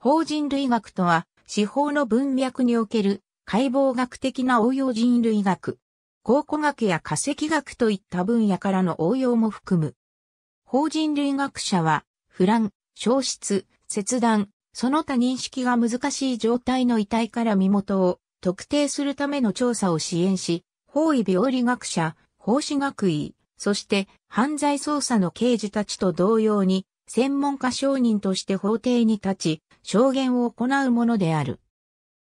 法人類学とは、司法の文脈における解剖学的な応用人類学、考古学や化石学といった分野からの応用も含む。法人類学者は、不乱、消失、切断、その他認識が難しい状態の遺体から身元を特定するための調査を支援し、法医病理学者、法師学医、そして犯罪捜査の刑事たちと同様に、専門家証人として法廷に立ち、証言を行うものである。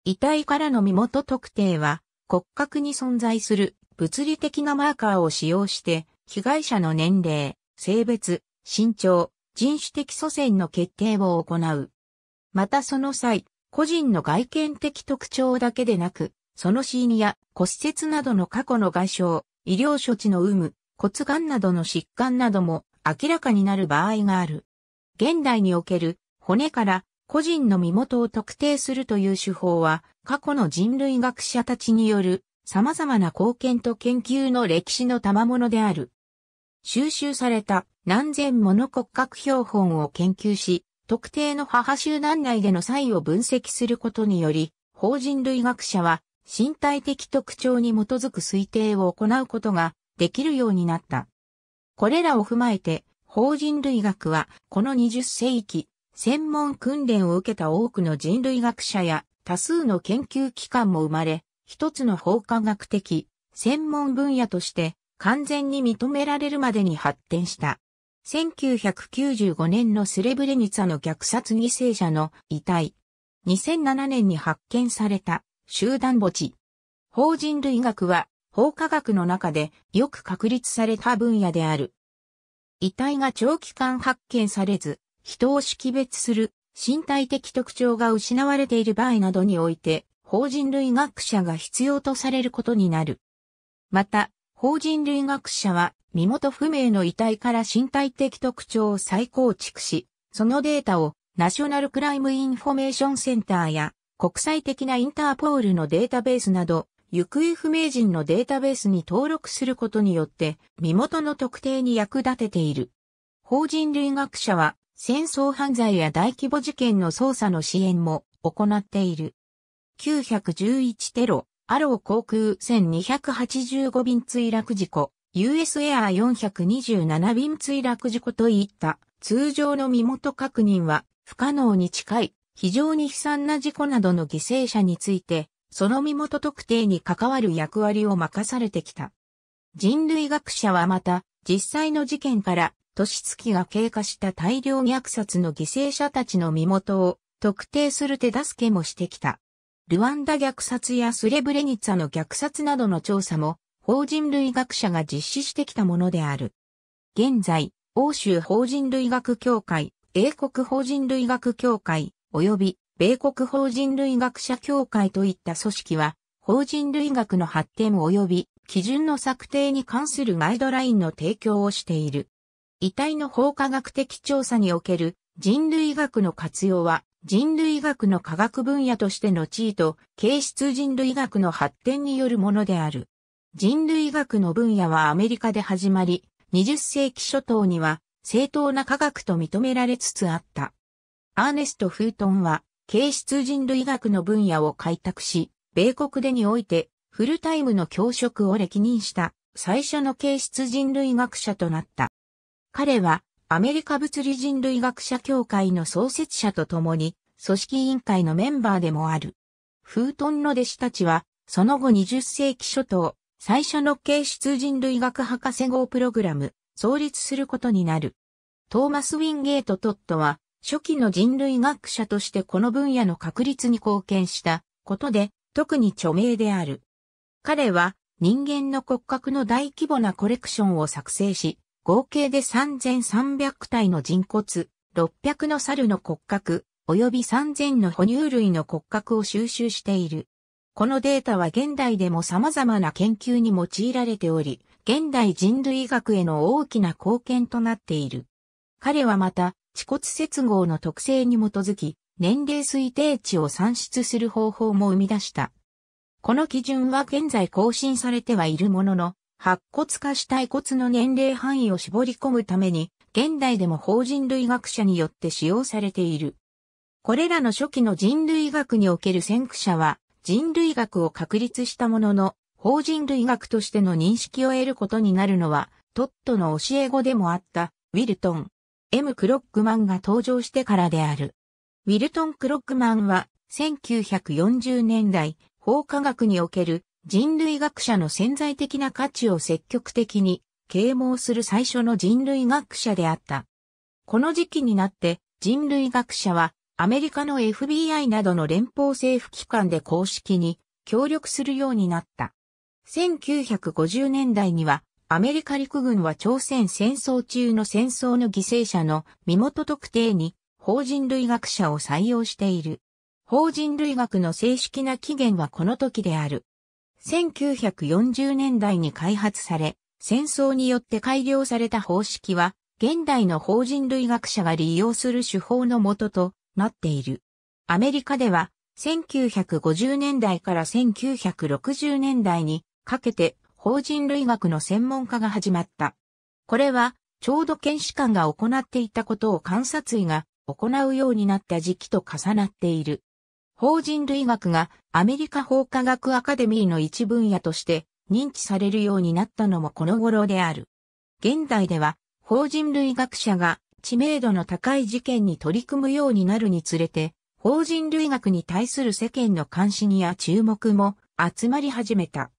遺体からの身元特定は、骨格に存在する物理的なマーカーを使用して、被害者の年齢、性別、身長、人種的祖先の決定を行う。またその際、個人の外見的特徴だけでなく、その死因や骨折などの過去の外傷、医療処置の有無、骨癌などの疾患なども明らかになる場合がある。現代における骨から個人の身元を特定するという手法は、過去の人類学者たちによる様々な貢献と研究の歴史の賜物である。収集された何千もの骨格標本を研究し、特定の母集団内での差異を分析することにより、法人類学者は身体的特徴に基づく推定を行うことができるようになった。これらを踏まえて、法人類学は、この20世紀、専門訓練を受けた多くの人類学者や多数の研究機関も生まれ、一つの法科学的、専門分野として完全に認められるまでに発展した。1995年のスレブレニツァの虐殺犠牲者の遺体。2007年に発見された集団墓地。法人類学は法科学の中でよく確立された分野である。遺体が長期間発見されず、人を識別する身体的特徴が失われている場合などにおいて、法人類学者が必要とされることになる。また、法人類学者は、身元不明の遺体から身体的特徴を再構築し、そのデータをナショナルクライムインフォメーションセンターや国際的なインターポールのデータベースなど行方不明人のデータベースに登録することによって、身元の特定に役立てている。法人類学者は、戦争犯罪や大規模事件の捜査の支援も行っている。911テロ、アロー航空1285便墜落事故、US Air 427便墜落事故といった通常の身元確認は不可能に近い非常に悲惨な事故などの犠牲者についてその身元特定に関わる役割を任されてきた。人類学者はまた、実際の事件から、年月が経過した大量虐殺の犠牲者たちの身元を特定する手助けもしてきた。ルワンダ虐殺やスレブレニツァの虐殺などの調査も、法人類学者が実施してきたものである。現在、欧州法人類学協会、英国法人類学協会、及び米国法人類学者協会といった組織は、法人類学の発展及び基準の策定に関するガイドラインの提供をしている。遺体の法科学的調査における人類学の活用は、人類学の科学分野としての地位と、形質人類学の発展によるものである。人類学の分野はアメリカで始まり、20世紀初頭には正当な科学と認められつつあった。アーネスト・フートンは、形質人類学の分野を開拓し、米国でにおいてフルタイムの教職を歴任した最初の形質人類学者となった。彼はアメリカ物理人類学者協会の創設者と共に組織委員会のメンバーでもある。フートンの弟子たちはその後20世紀初頭、最初の形質人類学博士号プログラム、創立することになる。トーマス・ウィンゲート・トットは、初期の人類学者としてこの分野の確立に貢献したことで、特に著名である。彼は人間の骨格の大規模なコレクションを作成し、合計で3300体の人骨、600の猿の骨格、及び3000の哺乳類の骨格を収集している。このデータは現代でも様々な研究に用いられており、現代人類学への大きな貢献となっている。彼はまた、地骨接合の特性に基づき、年齢推定値を算出する方法も生み出した。この基準は現在更新されてはいるものの、白骨化した遺骨の年齢範囲を絞り込むために、現代でも法人類学者によって使用されている。これらの初期の人類学における先駆者は、人類学を確立したものの、法人類学としての認識を得ることになるのは、トットの教え子でもあった、ウィルトン、M. クロックマンが登場してからである。ウィルトン・クロックマンは1940年代法科学における人類学者の潜在的な価値を積極的に啓蒙する最初の人類学者であった。この時期になって人類学者はアメリカの FBI などの連邦政府機関で公式に協力するようになった。1950年代にはアメリカ陸軍は朝鮮戦争中の戦争の犠牲者の身元特定に法人類学者を採用している。法人類学の正式な起源はこの時である。1940年代に開発され、戦争によって改良された方式は、現代の法人類学者が利用する手法のもととなっている。アメリカでは、1950年代から1960年代にかけて法人類学の専門化が始まった。これは、ちょうど検視官が行っていたことを観察医が行うようになった時期と重なっている。法人類学がアメリカ法科学アカデミーの一分野として認知されるようになったのもこの頃である。現代では法人類学者が知名度の高い事件に取り組むようになるにつれて、法人類学に対する世間の監視にや注目も集まり始めた。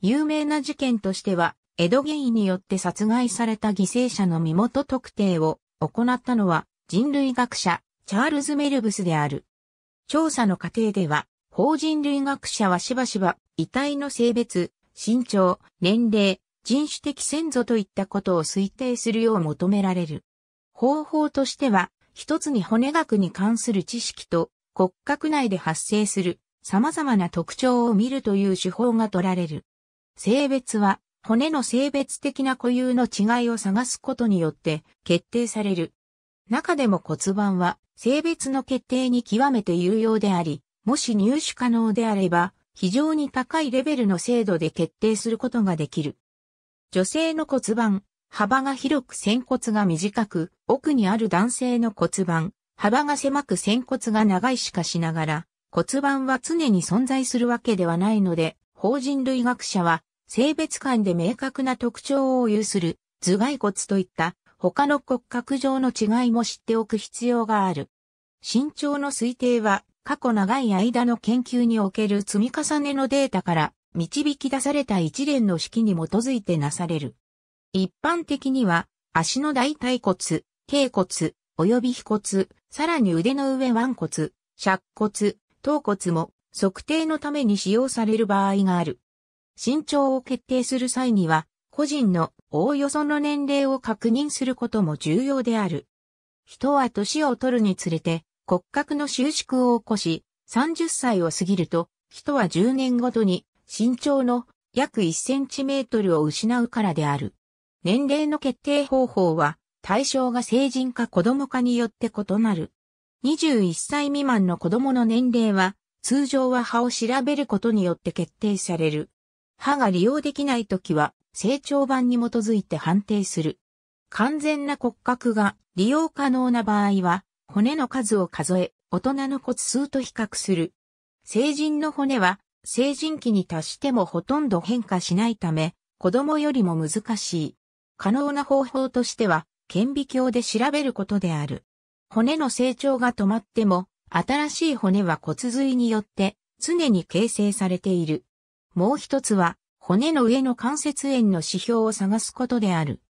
有名な事件としては、江戸原因によって殺害された犠牲者の身元特定を行ったのは人類学者チャールズ・メルブスである。調査の過程では、法人類学者はしばしば遺体の性別、身長、年齢、人種的先祖といったことを推定するよう求められる。方法としては、一つに骨学に関する知識と骨格内で発生する様々な特徴を見るという手法が取られる。性別は、骨の性別的な固有の違いを探すことによって決定される。中でも骨盤は性別の決定に極めて有用であり、もし入手可能であれば、非常に高いレベルの精度で決定することができる。女性の骨盤、幅が広く仙骨が短く、奥にある男性の骨盤、幅が狭く仙骨が長いしかしながら、骨盤は常に存在するわけではないので、法人類学者は、性別間で明確な特徴を有する頭蓋骨といった他の骨格上の違いも知っておく必要がある。身長の推定は過去長い間の研究における積み重ねのデータから導き出された一連の式に基づいてなされる。一般的には足の大腿骨、頸骨、及び腓骨、さらに腕の上腕骨、尺骨、頭骨も測定のために使用される場合がある。身長を決定する際には、個人のおおよその年齢を確認することも重要である。人は年を取るにつれて骨格の収縮を起こし、30歳を過ぎると、人は10年ごとに身長の約1センチメートルを失うからである。年齢の決定方法は、対象が成人か子供かによって異なる。21歳未満の子供の年齢は、通常は葉を調べることによって決定される。歯が利用できないときは、成長板に基づいて判定する。完全な骨格が利用可能な場合は、骨の数を数え、大人の骨数と比較する。成人の骨は、成人期に達してもほとんど変化しないため、子供よりも難しい。可能な方法としては、顕微鏡で調べることである。骨の成長が止まっても、新しい骨は骨髄によって常に形成されている。もう一つは、骨の上の関節炎の指標を探すことである。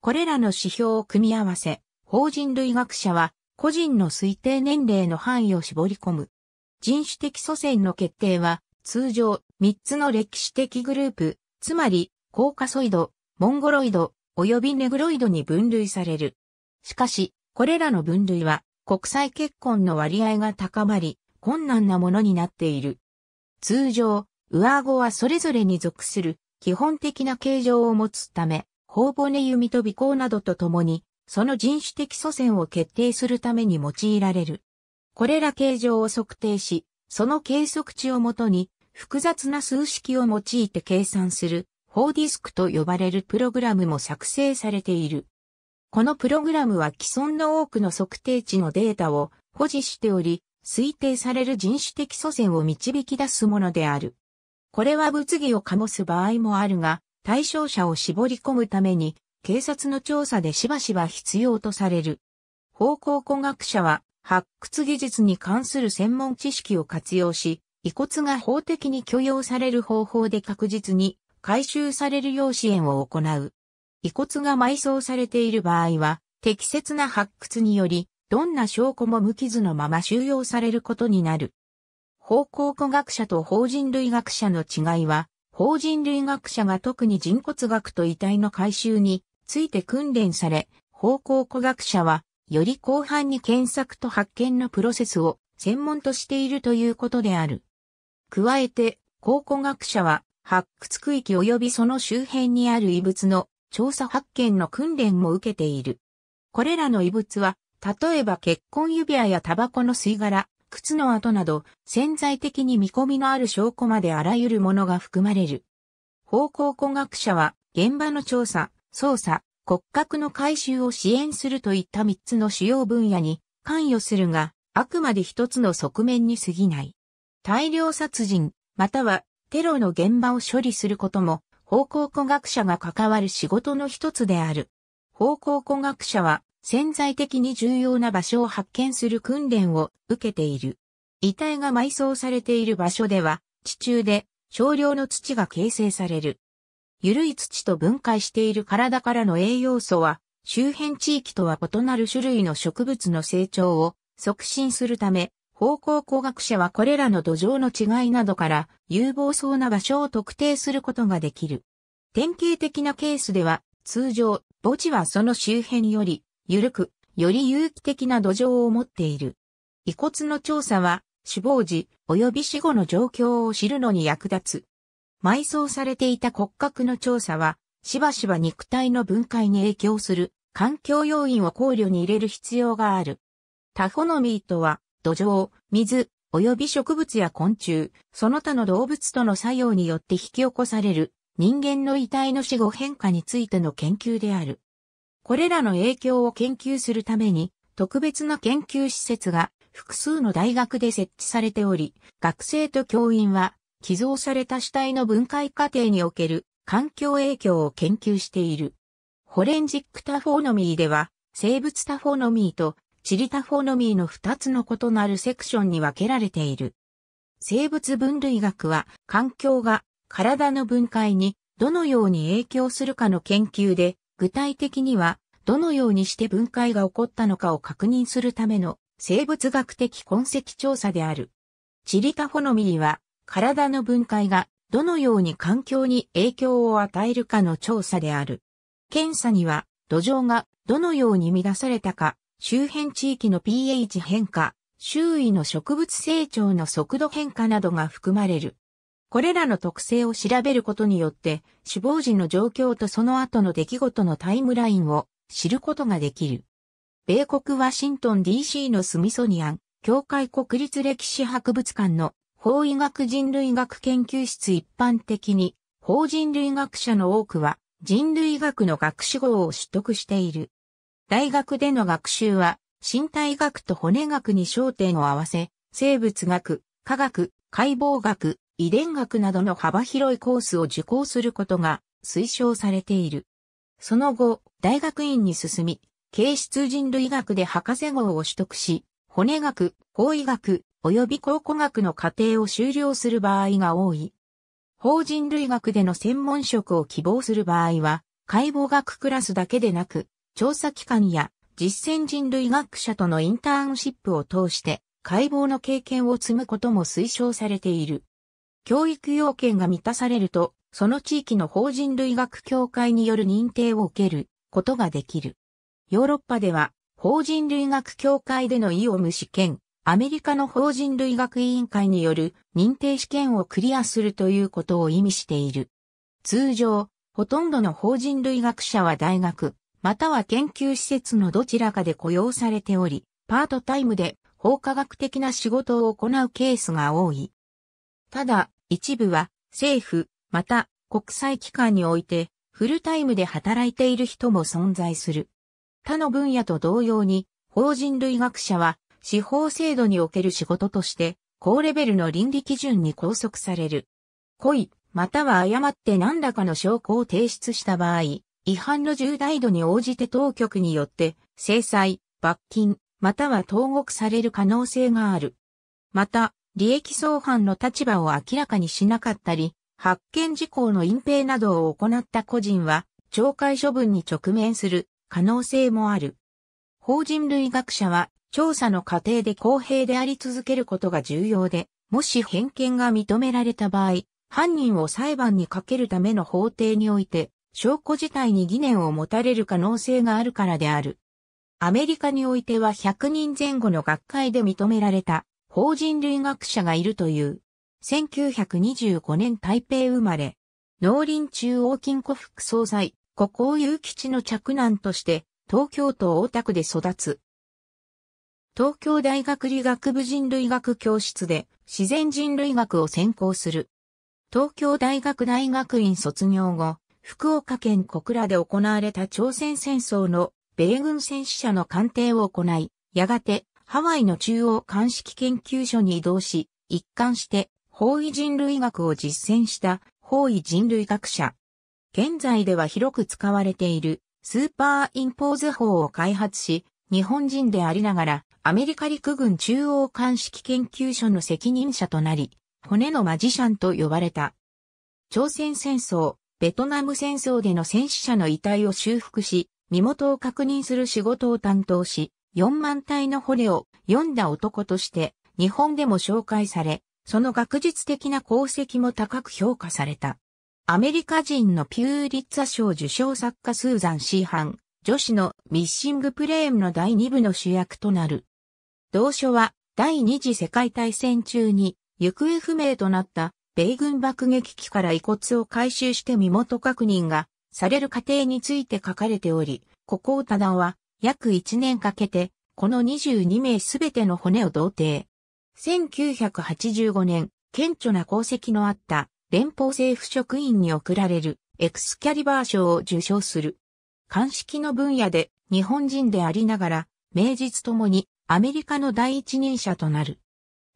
これらの指標を組み合わせ、法人類学者は個人の推定年齢の範囲を絞り込む。人種的祖先の決定は通常3つの歴史的グループ、つまりコーカソイド、モンゴロイド、及びネグロイドに分類される。しかし、これらの分類は国際結婚の割合が高まり、困難なものになっている。通常、上顎はそれぞれに属する基本的な形状を持つため、頬骨弓と尾行などとともに、その人種的祖先を決定するために用いられる。これら形状を測定し、その計測値をもとに、複雑な数式を用いて計算する、フディスクと呼ばれるプログラムも作成されている。このプログラムは既存の多くの測定値のデータを保持しており、推定される人種的祖先を導き出すものである。これは物議を醸す場合もあるが、対象者を絞り込むために、警察の調査でしばしば必要とされる。方向工学者は、発掘技術に関する専門知識を活用し、遺骨が法的に許容される方法で確実に回収されるよう支援を行う。遺骨が埋葬されている場合は、適切な発掘により、どんな証拠も無傷のまま収容されることになる。法考古学者と法人類学者の違いは、法人類学者が特に人骨学と遺体の回収について訓練され、法考古学者は、より広範に検索と発見のプロセスを専門としているということである。加えて、考古学者は、発掘区域及びその周辺にある遺物の調査発見の訓練も受けている。これらの遺物は、例えば結婚指輪やタバコの吸い殻、靴の跡など、潜在的に見込みのある証拠まであらゆるものが含まれる。方向工学者は、現場の調査、捜査、骨格の回収を支援するといった3つの主要分野に関与するが、あくまで一つの側面に過ぎない。大量殺人、またはテロの現場を処理することも方向工学者が関わる仕事の一つである。方向工学者は潜在的に重要な場所を発見する訓練を受けている。遺体が埋葬されている場所では、地中で少量の土が形成される。ゆるい土と分解している体からの栄養素は、周辺地域とは異なる種類の植物の成長を促進するため、方向工学者はこれらの土壌の違いなどから有望そうな場所を特定することができる。典型的なケースでは、通常、墓地はその周辺より、緩く、より有機的な土壌を持っている。遺骨の調査は、死亡時、及び死後の状況を知るのに役立つ。埋葬されていた骨格の調査は、しばしば肉体の分解に影響する環境要因を考慮に入れる必要がある。タフォノミーとは、土壌、水、及び植物や昆虫、その他の動物との作用によって引き起こされる人間の遺体の死後変化についての研究である。これらの影響を研究するために、特別な研究施設が複数の大学で設置されており、学生と教員は寄贈された死体の分解過程における環境影響を研究している。フォレンジックタフォーノミーでは、生物タフォーノミーとチリタフォノミーの2つの異なるセクションに分けられている。生物分類学は環境が体の分解にどのように影響するかの研究で、具体的にはどのようにして分解が起こったのかを確認するための生物学的痕跡調査である。チリタフォノミーは体の分解がどのように環境に影響を与えるかの調査である。検査には土壌がどのように乱されたか、周辺地域の pH 変化、周囲の植物成長の速度変化などが含まれる。これらの特性を調べることによって、死亡時の状況とその後の出来事のタイムラインを知ることができる。米国ワシントン DC のスミソニアン、教会国立歴史博物館の法医学人類学研究室一般的に、法人類学者の多くは人類学の学士号を取得している。大学での学習は、身体学と骨学に焦点を合わせ、生物学、科学、解剖学、遺伝学などの幅広いコースを受講することが推奨されている。その後、大学院に進み、形質人類学で博士号を取得し、骨学、法医学、及び考古学の過程を修了する場合が多い。法人類学での専門職を希望する場合は、解剖学クラスだけでなく、調査機関や実践人類学者とのインターンシップを通して解剖の経験を積むことも推奨されている。教育要件が満たされると、その地域の法人類学協会による認定を受けることができる。ヨーロッパでは、法人類学協会でのイオム試験、アメリカの法人類学委員会による認定試験をクリアするということを意味している。通常、ほとんどの法人類学者は大学、または研究施設のどちらかで雇用されており、パートタイムで法科学的な仕事を行うケースが多い。ただ、一部は政府、また国際機関においてフルタイムで働いている人も存在する。他の分野と同様に、法人類学者は司法制度における仕事として、高レベルの倫理基準に拘束される。故意、または誤って何らかの証拠を提出した場合、違反の重大度に応じて当局によって制裁、罰金、または投獄される可能性がある。また、利益相反の立場を明らかにしなかったり、発見事項の隠蔽などを行った個人は、懲戒処分に直面する可能性もある。法人類学者は、調査の過程で公平であり続けることが重要で、もし偏見が認められた場合、犯人を裁判にかけるための法廷において、証拠自体に疑念を持たれる可能性があるからである。アメリカにおいては100人前後の学会で認められた法人類学者がいるという。1925年台北生まれ、農林中央金庫副総裁、国交有吉の着難として東京都大田区で育つ。東京大学理学部人類学教室で自然人類学を専攻する。東京大学大学院卒業後、福岡県小倉で行われた朝鮮戦争の米軍戦死者の鑑定を行い、やがてハワイの中央鑑識研究所に移動し、一貫して法医人類学を実践した法医人類学者。現在では広く使われているスーパーインポーズ法を開発し、日本人でありながらアメリカ陸軍中央鑑識研究所の責任者となり、骨のマジシャンと呼ばれた。朝鮮戦争、ベトナム戦争での戦死者の遺体を修復し、身元を確認する仕事を担当し、4万体の捕虜を読んだ男として、日本でも紹介され、その学術的な功績も高く評価された。アメリカ人のピューリッツァ賞受賞作家スーザン・シーハン、女子のミッシング・プレームの第2部の主役となる。同書は第二次世界大戦中に行方不明となった米軍爆撃機から遺骨を回収して身元確認がされる過程について書かれており、ここを忠は約1年かけて、この22名すべての骨を同定。1985年、顕著な功績のあった連邦政府職員に贈られるエクスキャリバー賞を受賞する。鑑識の分野で日本人でありながら、名実ともにアメリカの第一人者となる。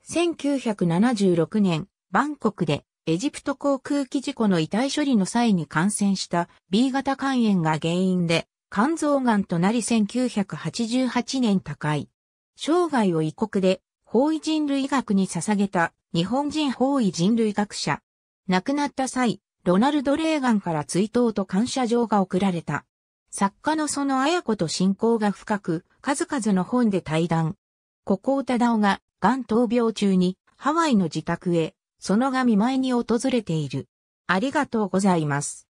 1976年、バンコクでエジプト航空機事故の遺体処理の際に感染した B 型肝炎が原因で肝臓癌となり1988年高い。生涯を異国で法医人類学に捧げた日本人法医人類学者。亡くなった際、ロナルド・レーガンから追悼と感謝状が贈られた。作家のその綾子と信仰が深く、数々の本で対談。古光忠夫が、癌闘病中に、ハワイの自宅へ、そのが見舞いに訪れている。ありがとうございます。